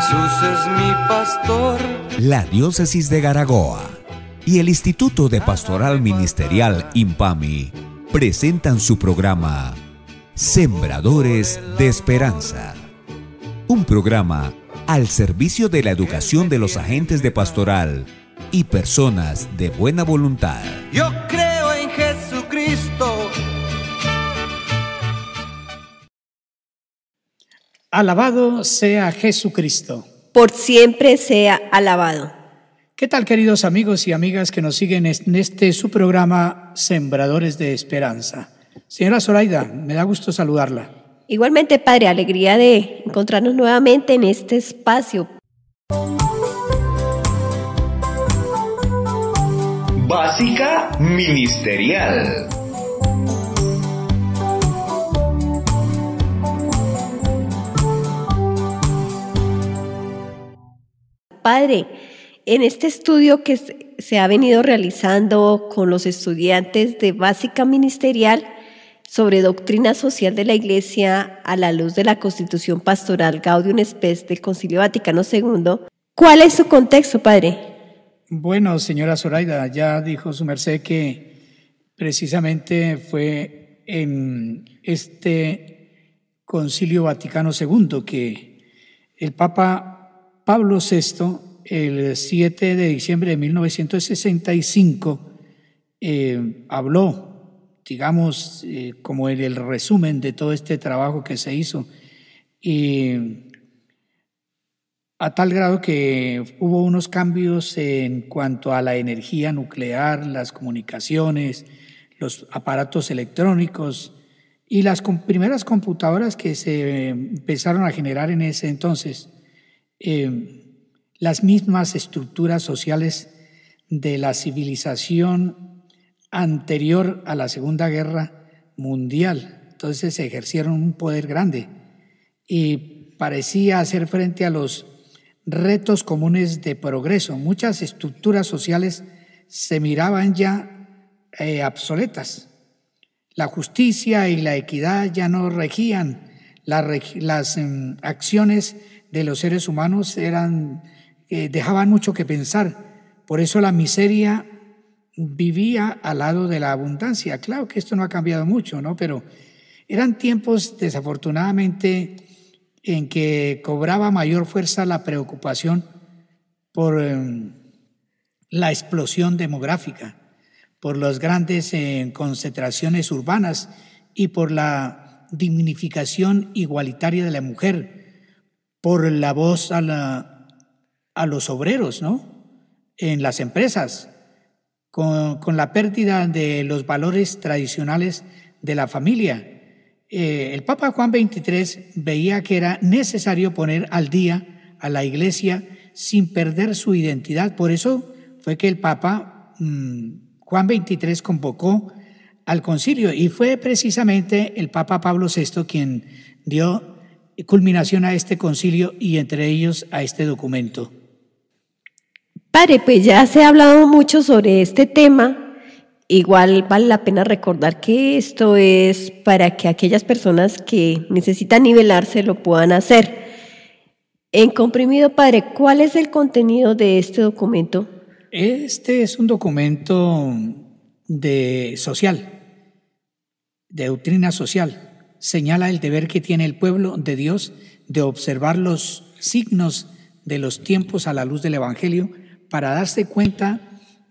Jesús es mi pastor. La diócesis de Garagoa y el Instituto de Pastoral Ministerial IMPAMI presentan su programa Sembradores de Esperanza. Un programa al servicio de la educación de los agentes de pastoral y personas de buena voluntad. Yo creo en Jesucristo Alabado sea Jesucristo. Por siempre sea alabado. ¿Qué tal queridos amigos y amigas que nos siguen en este su programa Sembradores de Esperanza? Señora Zoraida, me da gusto saludarla. Igualmente, Padre, alegría de encontrarnos nuevamente en este espacio. Básica Ministerial. Padre, en este estudio que se ha venido realizando con los estudiantes de básica ministerial sobre doctrina social de la Iglesia a la luz de la Constitución Pastoral Gaudium Spes del Concilio Vaticano II, ¿cuál es su contexto, Padre? Bueno, señora Zoraida, ya dijo su merced que precisamente fue en este Concilio Vaticano II que el Papa Pablo VI, el 7 de diciembre de 1965, eh, habló, digamos, eh, como en el, resumen de todo este trabajo que se hizo. a tal grado que hubo unos cambios en cuanto a la energía nuclear, las comunicaciones, los aparatos electrónicos y las primeras computadoras que se eh, empezaron a generar en ese entonces. Em, las mismas estructuras sociales de la civilización anterior a la Segunda Guerra Mundial. Entonces se ejercieron un poder grande y parecía hacer frente a los retos comunes de progreso. Muchas estructuras sociales se miraban ya eh, obsoletas. La justicia y la equidad ya no regían. las, em, acciones de los seres humanos eran, eh, dejaban mucho que pensar. Por eso la miseria vivía al lado de la abundancia. Claro que esto no ha cambiado mucho, ¿no? Pero eran tiempos, desafortunadamente, en que cobraba mayor fuerza la preocupación por eh, la explosión demográfica, por las grandes eh, concentraciones urbanas y por la dignificación igualitaria de la mujer, por la voz a, la, a los obreros, ¿no? En las empresas, con, la pérdida de los valores tradicionales de la familia. Eh, el Papa Juan XXIII veía que era necesario poner al día a la iglesia sin perder su identidad. Por eso fue que el Papa mm, Juan XXIII convocó al concilio y fue precisamente el Papa Pablo VI quien dio culminación a este concilio y entre ellos a este documento. Padre, pues ya se ha hablado mucho sobre este tema. Igual vale la pena recordar que esto es para que aquellas personas que necesitan nivelarse lo puedan hacer. En comprimido, padre, ¿cuál es el contenido de este documento? Este es un documento de social, de doctrina social, señala el deber que tiene el pueblo de Dios de observar los signos de los tiempos a la luz del Evangelio para darse cuenta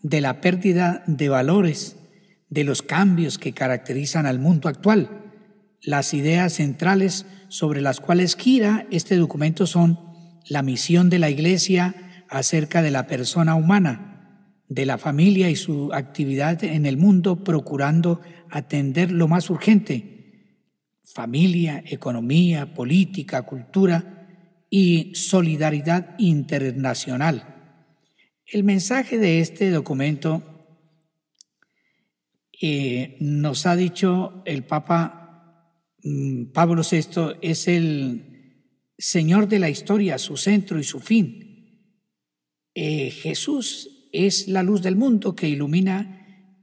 de la pérdida de valores, de los cambios que caracterizan al mundo actual. Las ideas centrales sobre las cuales gira este documento son la misión de la Iglesia acerca de la persona humana, de la familia y su actividad en el mundo, procurando atender lo más urgente, familia, economía, política, cultura y solidaridad internacional. El mensaje de este documento eh, nos ha dicho el Papa mm, Pablo VI es el Señor de la historia, su centro y su fin. Eh, Jesús es la luz del mundo que ilumina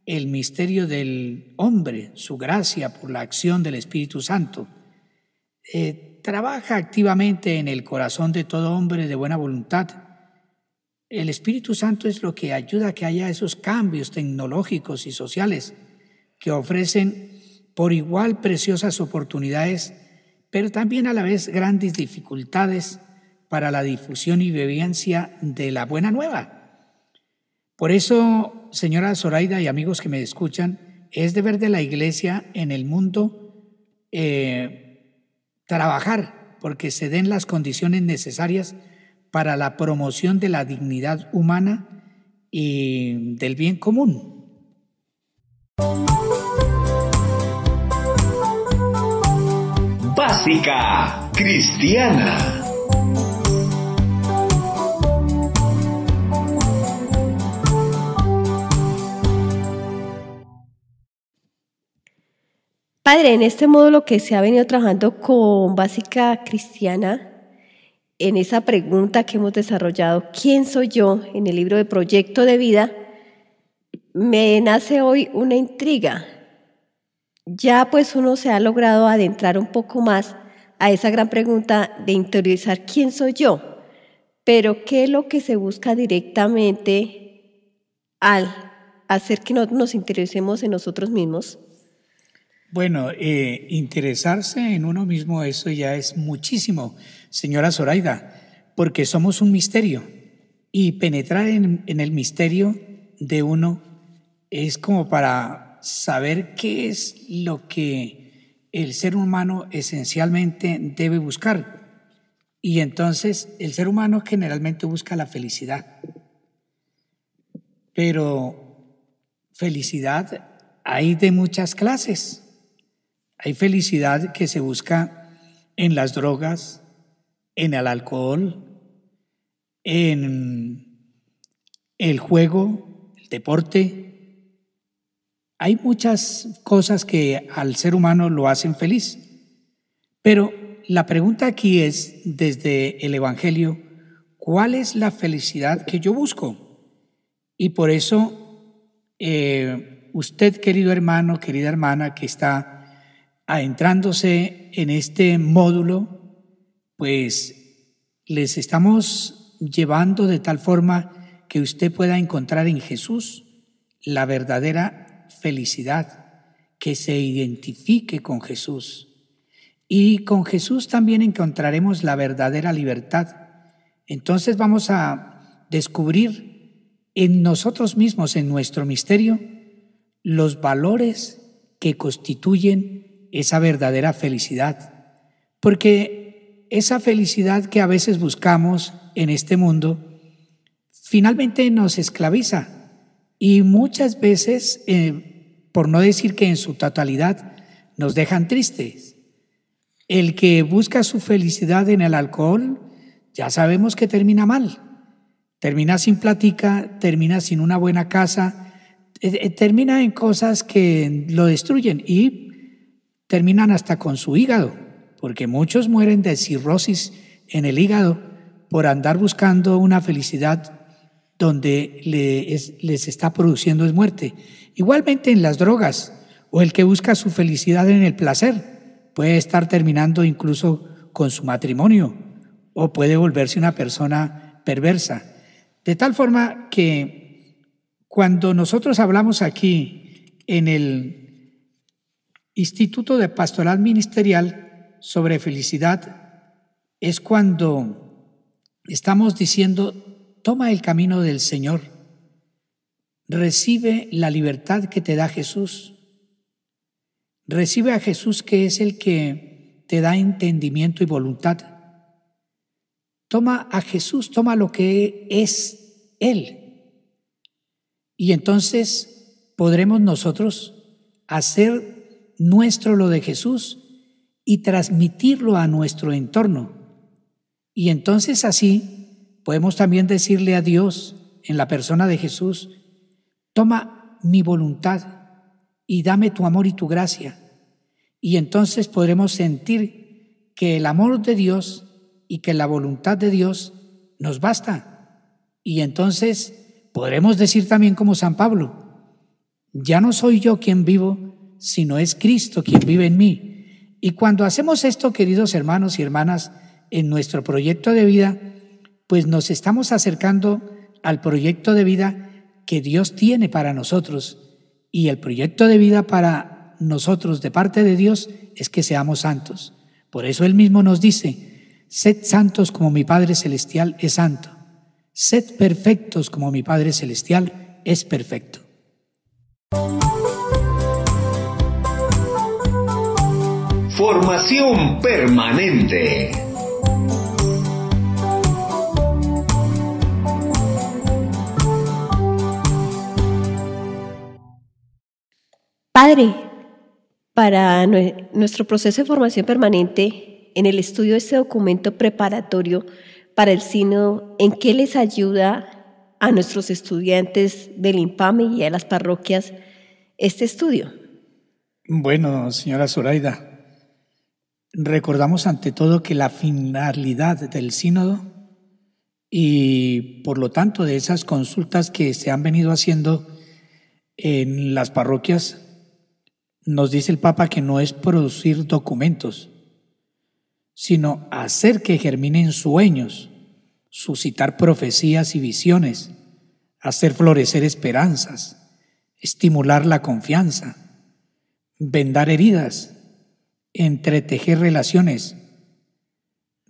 el misterio del hombre, su gracia por la acción del Espíritu Santo. Eh, trabaja activamente en el corazón de todo hombre de buena voluntad. El Espíritu Santo es lo que ayuda a que haya esos cambios tecnológicos y sociales que ofrecen por igual preciosas oportunidades, pero también a la vez grandes dificultades para la difusión y vivencia de la buena nueva por eso, señora Zoraida y amigos que me escuchan, es deber de la iglesia en el mundo eh, trabajar porque se den las condiciones necesarias para la promoción de la dignidad humana y del bien común. Básica Cristiana. Padre, en este módulo que se ha venido trabajando con Básica Cristiana, en esa pregunta que hemos desarrollado, ¿quién soy yo? en el libro de Proyecto de Vida, me nace hoy una intriga. Ya pues uno se ha logrado adentrar un poco más a esa gran pregunta de interiorizar quién soy yo, pero ¿qué es lo que se busca directamente al hacer que nos, interesemos interioricemos en nosotros mismos? Bueno, eh, interesarse en uno mismo, eso ya es muchísimo, señora Zoraida, porque somos un misterio y penetrar en el misterio de uno es como para saber qué es lo que el ser humano esencialmente debe buscar. Y entonces el ser humano generalmente busca la felicidad. Pero felicidad hay de muchas clases. Hay felicidad que se busca en las drogas, en el alcohol, en el juego, el deporte. Hay muchas cosas que al ser humano lo hacen feliz. Pero la pregunta aquí es, desde el Evangelio, ¿cuál es la felicidad que yo busco? Y por eso, eh, usted, querido hermano, querida hermana, que está adentrándose en este módulo, pues les estamos llevando de tal forma que usted pueda encontrar en Jesús la verdadera felicidad, que se identifique con Jesús. Y con Jesús también encontraremos la verdadera libertad. Entonces vamos a descubrir en nosotros mismos, en nuestro misterio, los valores que constituyen esa verdadera felicidad. Porque esa felicidad que a veces buscamos en este mundo finalmente nos esclaviza y muchas veces, eh, por no decir que en su totalidad, nos dejan tristes. El que busca su felicidad en el alcohol, ya sabemos que termina mal. Termina sin platica, termina sin una buena casa, eh, eh, termina en cosas que lo destruyen y terminan hasta con su hígado, porque muchos mueren de cirrosis en el hígado por andar buscando una felicidad donde les, está produciendo es muerte. Igualmente en las drogas, o el que busca su felicidad en el placer, puede estar terminando incluso con su matrimonio, o puede volverse una persona perversa. De tal forma que cuando nosotros hablamos aquí en el Instituto de Pastoral Ministerial sobre Felicidad es cuando estamos diciendo, toma el camino del Señor, recibe la libertad que te da Jesús, recibe a Jesús que es el que te da entendimiento y voluntad. Toma a Jesús, toma lo que es Él. Y entonces podremos nosotros hacer nuestro lo de Jesús y transmitirlo a nuestro entorno. Y entonces así podemos también decirle a Dios en la persona de Jesús, toma mi voluntad y dame tu amor y tu gracia. Y entonces podremos sentir que el amor de Dios y que la voluntad de Dios nos basta. Y entonces podremos decir también como San Pablo, ya no soy yo quien vivo, sino es Cristo quien vive en mí. Y cuando hacemos esto, queridos hermanos y hermanas, en nuestro proyecto de vida, pues nos estamos acercando al proyecto de vida que Dios tiene para nosotros. Y el proyecto de vida para nosotros de parte de Dios es que seamos santos. Por eso Él mismo nos dice, sed santos como mi Padre Celestial es santo. Sed perfectos como mi Padre Celestial es perfecto. Formación permanente. Padre, para nuestro proceso de formación permanente, en el estudio de este documento preparatorio para el sino ¿en qué les ayuda a nuestros estudiantes del IMPAME y a las parroquias este estudio? Bueno, señora Zoraida, Recordamos ante todo que la finalidad del sínodo y por lo tanto de esas consultas que se han venido haciendo en las parroquias, nos dice el Papa que no es producir documentos, sino hacer que germinen sueños, suscitar profecías y visiones, hacer florecer esperanzas, estimular la confianza, vendar heridas, entretejer relaciones,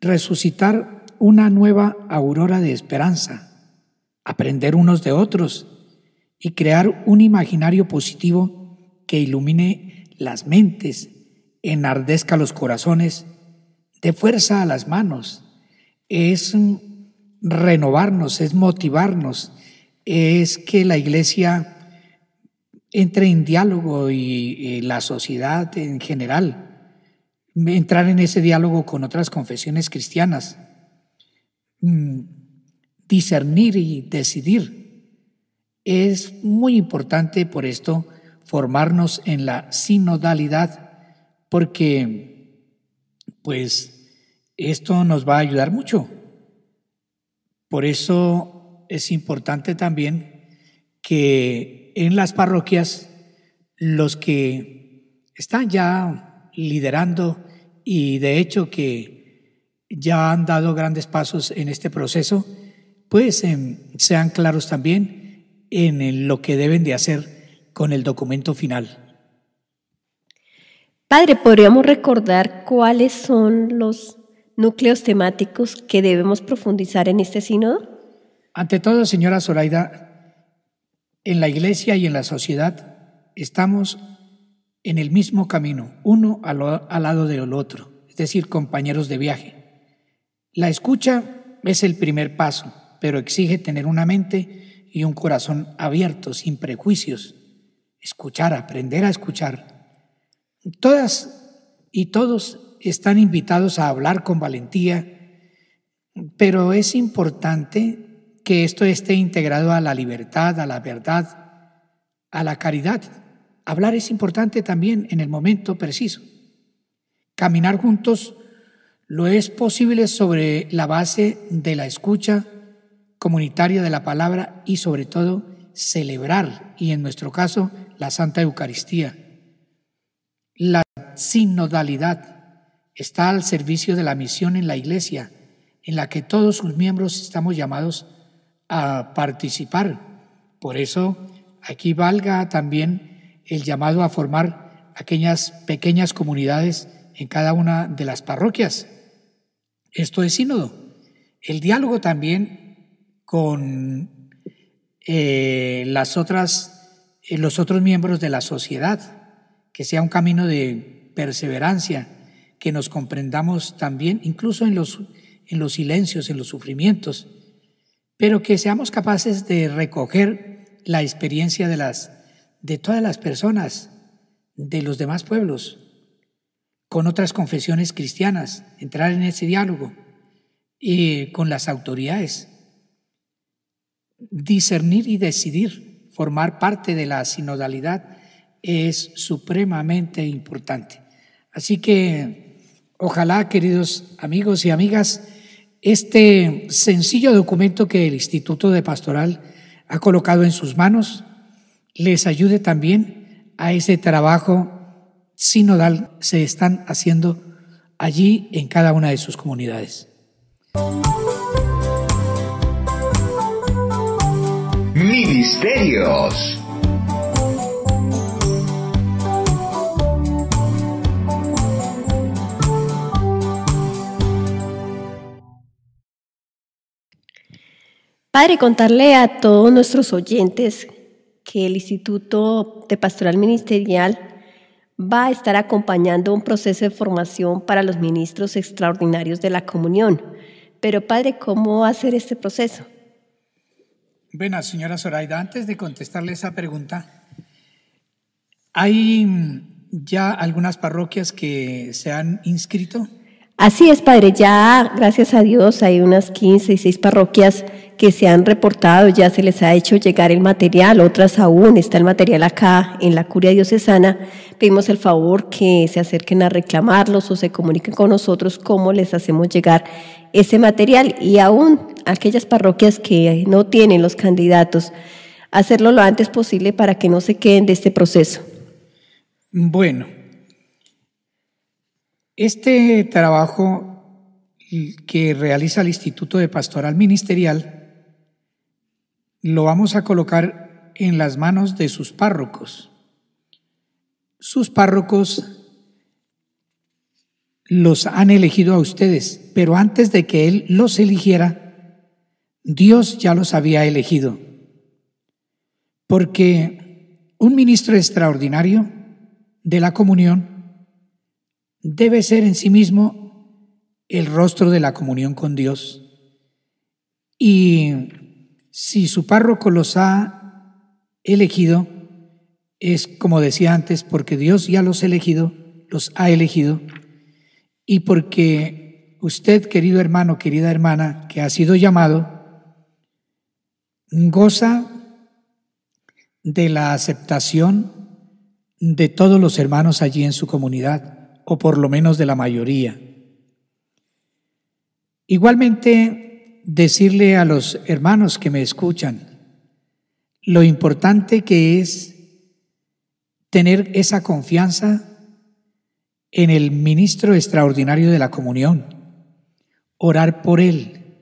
resucitar una nueva aurora de esperanza, aprender unos de otros y crear un imaginario positivo que ilumine las mentes, enardezca los corazones, dé fuerza a las manos. Es renovarnos, es motivarnos, es que la iglesia entre en diálogo y, y eh, la sociedad en general entrar en ese diálogo con otras confesiones cristianas, mm, discernir y decidir. Es muy importante por esto formarnos en la sinodalidad, porque pues esto nos va a ayudar mucho. Por eso es importante también que en las parroquias los que están ya liderando y de hecho que ya han dado grandes pasos en este proceso, pues em, sean claros también en lo que deben de hacer con el documento final. Padre, ¿podríamos recordar cuáles son los núcleos temáticos que debemos profundizar en este sínodo? Ante todo, señora Zoraida, en la iglesia y en la sociedad estamos en el mismo camino, uno al, lado del otro, es decir, compañeros de viaje. La escucha es el primer paso, pero exige tener una mente y un corazón abiertos, sin prejuicios. Escuchar, aprender a escuchar. Todas y todos están invitados a hablar con valentía, pero es importante que esto esté integrado a la libertad, a la verdad, a la caridad. Hablar es importante también en el momento preciso. Caminar juntos lo es posible sobre la base de la escucha comunitaria de la palabra y sobre todo celebrar, y en nuestro caso, la Santa Eucaristía. La sinodalidad está al servicio de la misión en la Iglesia, en la que todos sus miembros estamos llamados a participar. Por eso, aquí valga también el llamado a formar aquellas pequeñas comunidades en cada una de las parroquias. Esto es sínodo. El diálogo también con eh, las otras, eh, los otros miembros de la sociedad, que sea un camino de perseverancia, que nos comprendamos también, incluso en los, en los silencios, en los sufrimientos, pero que seamos capaces de recoger la experiencia de las de todas las personas de los demás pueblos con otras confesiones cristianas, entrar en ese diálogo y con las autoridades, discernir y decidir, formar parte de la sinodalidad es supremamente importante. Así que ojalá, queridos amigos y amigas, este sencillo documento que el Instituto de Pastoral ha colocado en sus manos les ayude también a ese trabajo sinodal que se están haciendo allí en cada una de sus comunidades. Ministerios. Padre, contarle a todos nuestros oyentes que el Instituto de Pastoral Ministerial va a estar acompañando un proceso de formación para los ministros extraordinarios de la comunión. Pero padre, ¿cómo va a ser este proceso? Buenas, señora Zoraida, antes de contestarle esa pregunta, hay ya algunas parroquias que se han inscrito Así es, Padre, ya gracias a Dios hay unas 15 y 6 parroquias que se han reportado, ya se les ha hecho llegar el material, otras aún está el material acá en la curia diocesana. Pedimos el favor que se acerquen a reclamarlos o se comuniquen con nosotros cómo les hacemos llegar ese material y aún aquellas parroquias que no tienen los candidatos, hacerlo lo antes posible para que no se queden de este proceso. Bueno, este trabajo que realiza el Instituto de Pastoral Ministerial lo vamos a colocar en las manos de sus párrocos. Sus párrocos los han elegido a ustedes, pero antes de que Él los eligiera, Dios ya los había elegido. Porque un ministro extraordinario de la comunión debe ser en sí mismo el rostro de la comunión con Dios. Y si su párroco los ha elegido, es como decía antes, porque Dios ya los ha elegido, los ha elegido, y porque usted, querido hermano, querida hermana, que ha sido llamado, goza de la aceptación de todos los hermanos allí en su comunidad o por lo menos de la mayoría. Igualmente, decirle a los hermanos que me escuchan lo importante que es tener esa confianza en el ministro extraordinario de la comunión, orar por él.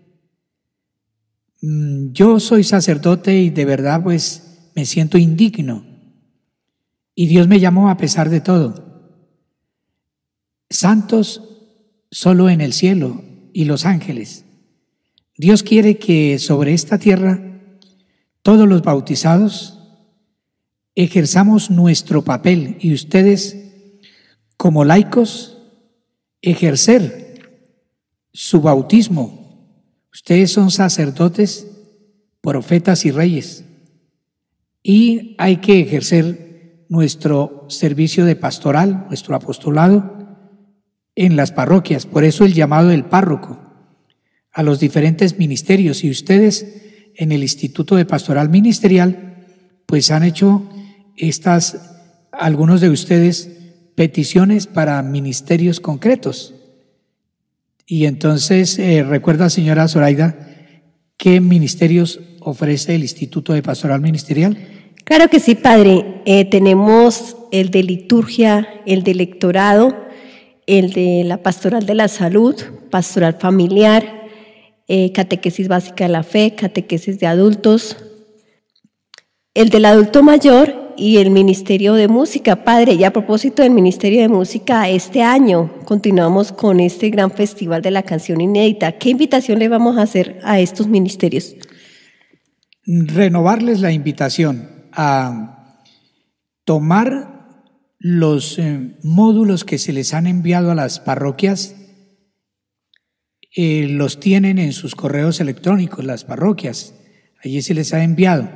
Mm, yo soy sacerdote y de verdad pues me siento indigno. Y Dios me llamó a pesar de todo santos solo en el cielo y los ángeles. Dios quiere que sobre esta tierra todos los bautizados ejerzamos nuestro papel y ustedes como laicos ejercer su bautismo. Ustedes son sacerdotes, profetas y reyes y hay que ejercer nuestro servicio de pastoral, nuestro apostolado en las parroquias, por eso el llamado del párroco, a los diferentes ministerios y ustedes en el Instituto de Pastoral Ministerial, pues han hecho estas, algunos de ustedes, peticiones para ministerios concretos. Y entonces, eh, recuerda, señora Zoraida, qué ministerios ofrece el Instituto de Pastoral Ministerial. Claro que sí, padre. Eh, tenemos el de liturgia, el de lectorado, el de la pastoral de la salud, pastoral familiar, eh, catequesis básica de la fe, catequesis de adultos, el del adulto mayor y el Ministerio de Música. Padre, y a propósito del Ministerio de Música, este año continuamos con este gran festival de la canción inédita. ¿Qué invitación le vamos a hacer a estos ministerios? Renovarles la invitación a tomar los eh, módulos que se les han enviado a las parroquias eh, los tienen en sus correos electrónicos, las parroquias. Allí se les ha enviado.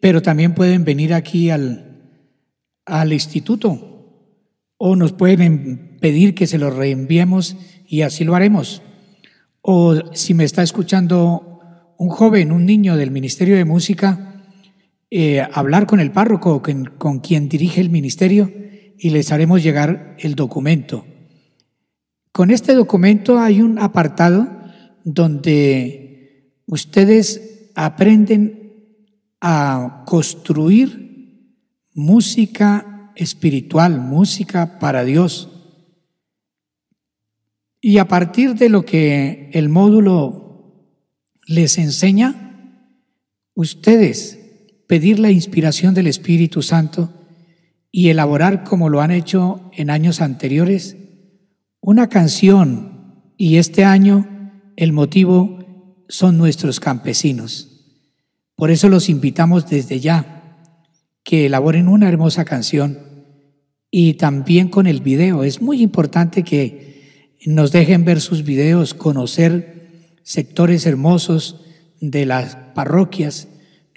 Pero también pueden venir aquí al, al instituto o nos pueden em, pedir que se los reenviemos y así lo haremos. O si me está escuchando un joven, un niño del Ministerio de Música, eh, hablar con el párroco o con quien dirige el ministerio y les haremos llegar el documento. Con este documento hay un apartado donde ustedes aprenden a construir música espiritual, música para Dios. Y a partir de lo que el módulo les enseña, ustedes pedir la inspiración del Espíritu Santo y elaborar, como lo han hecho en años anteriores, una canción y este año el motivo son nuestros campesinos. Por eso los invitamos desde ya que elaboren una hermosa canción y también con el video. Es muy importante que nos dejen ver sus videos, conocer sectores hermosos de las parroquias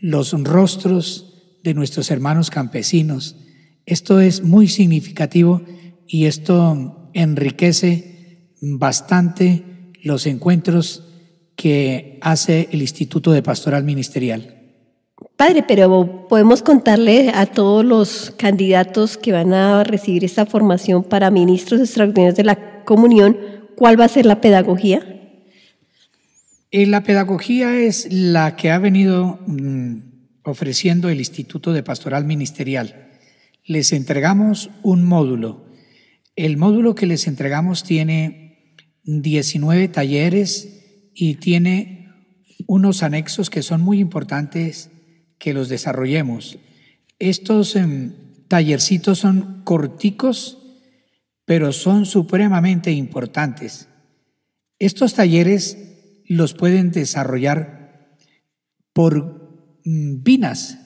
los rostros de nuestros hermanos campesinos. Esto es muy significativo y esto enriquece bastante los encuentros que hace el Instituto de Pastoral Ministerial. Padre, pero podemos contarle a todos los candidatos que van a recibir esta formación para ministros extraordinarios de la comunión cuál va a ser la pedagogía. Eh, la pedagogía es la que ha venido mm, ofreciendo el Instituto de Pastoral Ministerial. Les entregamos un módulo. El módulo que les entregamos tiene 19 talleres y tiene unos anexos que son muy importantes que los desarrollemos. Estos em, tallercitos son corticos, pero son supremamente importantes. Estos talleres los pueden desarrollar por binas,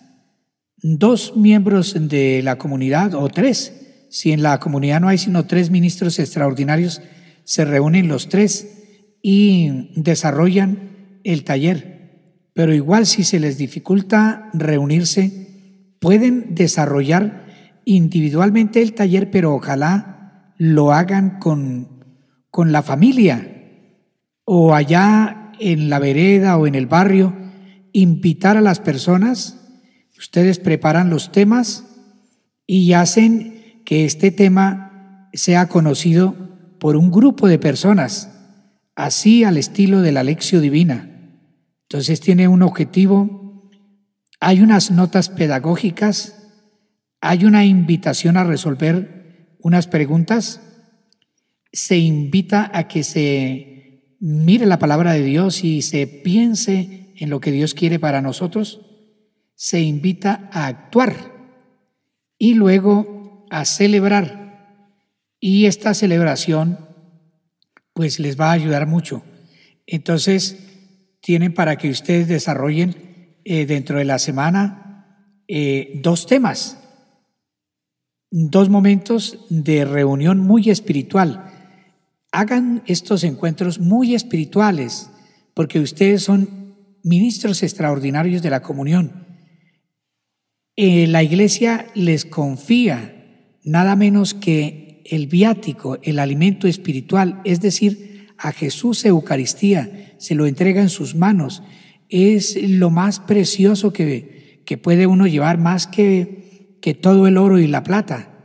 mm, dos miembros de la comunidad o tres. Si en la comunidad no hay sino tres ministros extraordinarios, se reúnen los tres y desarrollan el taller. Pero igual si se les dificulta reunirse, pueden desarrollar individualmente el taller, pero ojalá lo hagan con, con la familia, o allá en la vereda o en el barrio, invitar a las personas, ustedes preparan los temas y hacen que este tema sea conocido por un grupo de personas, así al estilo de la lección divina. Entonces tiene un objetivo, hay unas notas pedagógicas, hay una invitación a resolver unas preguntas, se invita a que se mire la palabra de Dios y se piense en lo que Dios quiere para nosotros, se invita a actuar y luego a celebrar. Y esta celebración pues les va a ayudar mucho. Entonces, tienen para que ustedes desarrollen eh, dentro de la semana eh, dos temas, dos momentos de reunión muy espiritual hagan estos encuentros muy espirituales, porque ustedes son ministros extraordinarios de la comunión. Eh, la iglesia les confía nada menos que el viático, el alimento espiritual, es decir, a Jesús Eucaristía, se lo entrega en sus manos. Es lo más precioso que, que puede uno llevar, más que, que todo el oro y la plata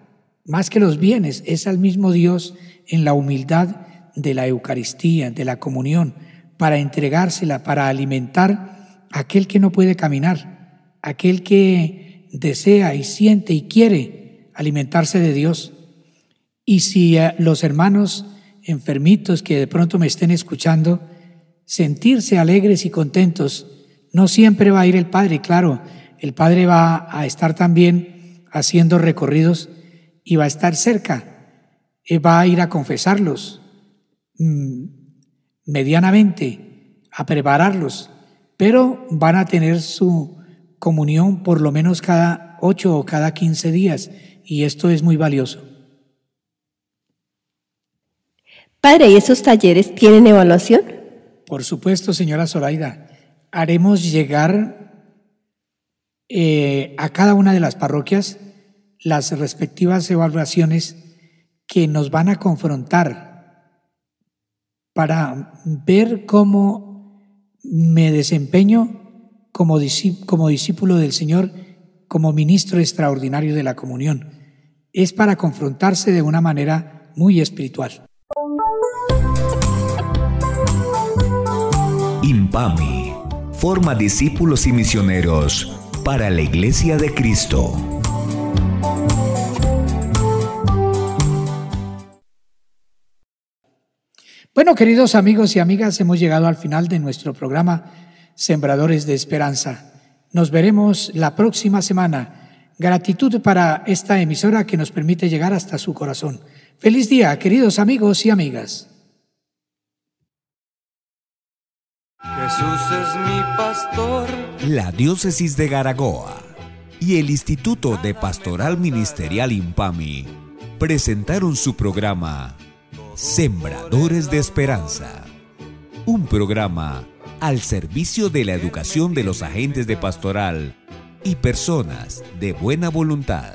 más que los bienes, es al mismo Dios en la humildad de la Eucaristía, de la comunión, para entregársela, para alimentar aquel que no puede caminar, aquel que desea y siente y quiere alimentarse de Dios. Y si los hermanos enfermitos que de pronto me estén escuchando, sentirse alegres y contentos, no siempre va a ir el Padre, claro, el Padre va a estar también haciendo recorridos y va a estar cerca, eh, va a ir a confesarlos mm, medianamente, a prepararlos, pero van a tener su comunión por lo menos cada ocho o cada 15 días y esto es muy valioso. Padre, ¿y esos talleres tienen evaluación? Por supuesto, señora Zoraida. Haremos llegar eh, a cada una de las parroquias las respectivas evaluaciones que nos van a confrontar para ver cómo me desempeño como, discípulo del Señor, como ministro extraordinario de la comunión. Es para confrontarse de una manera muy espiritual. Impami forma discípulos y misioneros para la Iglesia de Cristo. Bueno, queridos amigos y amigas, hemos llegado al final de nuestro programa Sembradores de Esperanza. Nos veremos la próxima semana. Gratitud para esta emisora que nos permite llegar hasta su corazón. Feliz día, queridos amigos y amigas. Jesús es mi pastor. La diócesis de Garagoa y el Instituto de Pastoral Ministerial IMPAMI presentaron su programa Sembradores de Esperanza. Un programa al servicio de la educación de los agentes de pastoral y personas de buena voluntad.